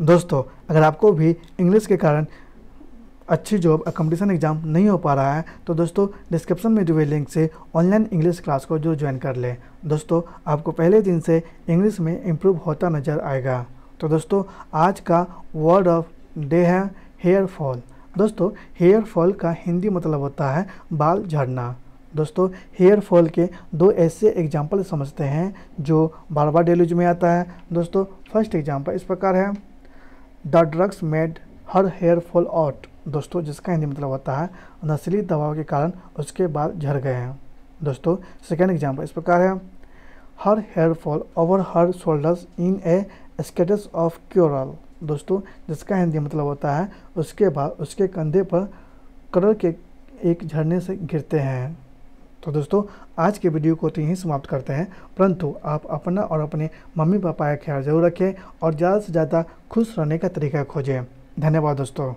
दोस्तों अगर आपको भी इंग्लिश के कारण अच्छी जॉब कंपटीशन एग्ज़ाम नहीं हो पा रहा है तो दोस्तों डिस्क्रिप्शन में दिए लिंक से ऑनलाइन इंग्लिश क्लास को जो ज्वाइन कर लें दोस्तों आपको पहले दिन से इंग्लिश में इम्प्रूव होता नज़र आएगा तो दोस्तों आज का वर्ड ऑफ डे है हेयर फॉल दोस्तों हेयर फॉल का हिंदी मतलब होता है बाल झड़ना दोस्तों हेयर फॉल के दो ऐसे एग्जाम्पल समझते हैं जो बार बार डेलूज में आता है दोस्तों फर्स्ट एग्जाम्पल इस प्रकार है the drugs made her hair fall out दोस्तों जिसका हिंदी मतलब होता है नस्ली दबाव के कारण उसके बाल झर गए हैं दोस्तों सेकेंड एग्जाम्पल इस प्रकार है her hair fall over her shoulders in a status of curl दोस्तों जिसका हिंदी मतलब होता है उसके बाद उसके कंधे पर कलर के एक झरने से गिरते हैं तो दोस्तों आज के वीडियो को तो यहीं समाप्त करते हैं परंतु आप अपना और अपने मम्मी पापा का ख्याल जरूर रखें और ज़्यादा से ज़्यादा खुश रहने का तरीका खोजें धन्यवाद दोस्तों